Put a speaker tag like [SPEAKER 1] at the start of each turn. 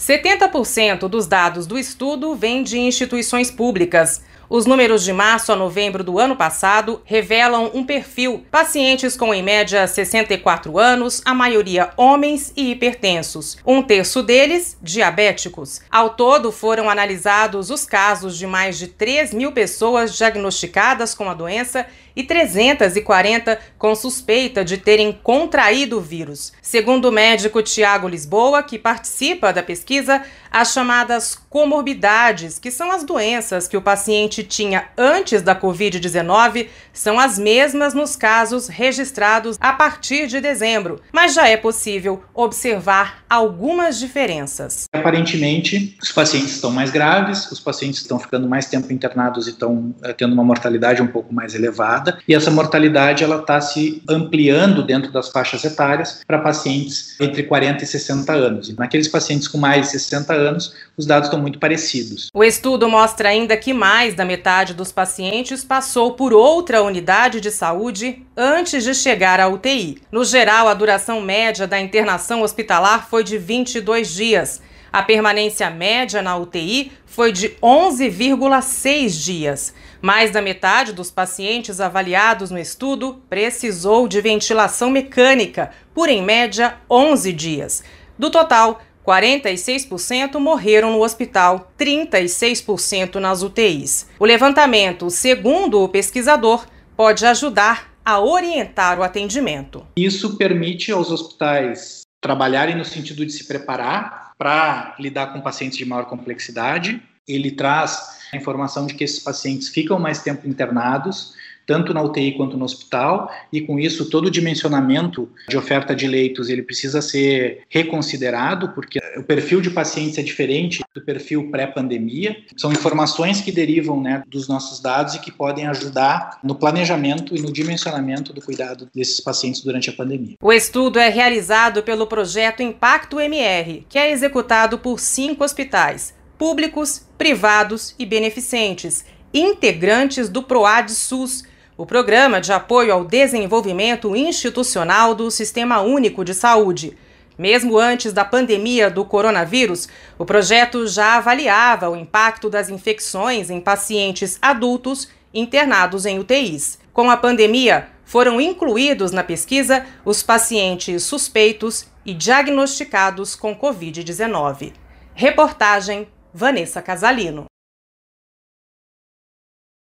[SPEAKER 1] 70% dos dados do estudo vêm de instituições públicas. Os números de março a novembro do ano passado revelam um perfil: pacientes com em média 64 anos, a maioria homens e hipertensos. Um terço deles, diabéticos. Ao todo, foram analisados os casos de mais de 3 mil pessoas diagnosticadas com a doença e 340 com suspeita de terem contraído o vírus. Segundo o médico Tiago Lisboa, que participa da pesquisa, as chamadas comorbidades, que são as doenças que o paciente tinha antes da Covid-19, são as mesmas nos casos registrados a partir de dezembro, mas já é possível observar algumas diferenças.
[SPEAKER 2] Aparentemente, os pacientes estão mais graves, os pacientes estão ficando mais tempo internados e estão é, tendo uma mortalidade um pouco mais elevada, e essa mortalidade ela está se ampliando dentro das faixas etárias para pacientes entre 40 e 60 anos. E naqueles pacientes com mais de 60 anos, os dados estão muito parecidos.
[SPEAKER 1] O estudo mostra ainda que mais da metade dos pacientes passou por outra unidade de saúde antes de chegar à UTI. No geral, a duração média da internação hospitalar foi de 22 dias. A permanência média na UTI foi de 11,6 dias. Mais da metade dos pacientes avaliados no estudo precisou de ventilação mecânica, por em média 11 dias. Do total, 46% morreram no hospital, 36% nas UTIs. O levantamento, segundo o pesquisador, pode ajudar a orientar o atendimento.
[SPEAKER 2] Isso permite aos hospitais trabalharem no sentido de se preparar para lidar com pacientes de maior complexidade. Ele traz a informação de que esses pacientes ficam mais tempo internados tanto na UTI quanto no hospital, e com isso todo o dimensionamento de oferta de leitos ele precisa ser reconsiderado, porque o perfil de pacientes é diferente do perfil pré-pandemia. São informações que derivam né, dos nossos dados e que podem ajudar no planejamento e no dimensionamento do cuidado desses pacientes durante a pandemia.
[SPEAKER 1] O estudo é realizado pelo projeto Impacto MR, que é executado por cinco hospitais públicos, privados e beneficentes, integrantes do PROAD SUS o Programa de Apoio ao Desenvolvimento Institucional do Sistema Único de Saúde. Mesmo antes da pandemia do coronavírus, o projeto já avaliava o impacto das infecções em pacientes adultos internados em UTIs. Com a pandemia, foram incluídos na pesquisa os pacientes suspeitos e diagnosticados com Covid-19. Reportagem Vanessa Casalino.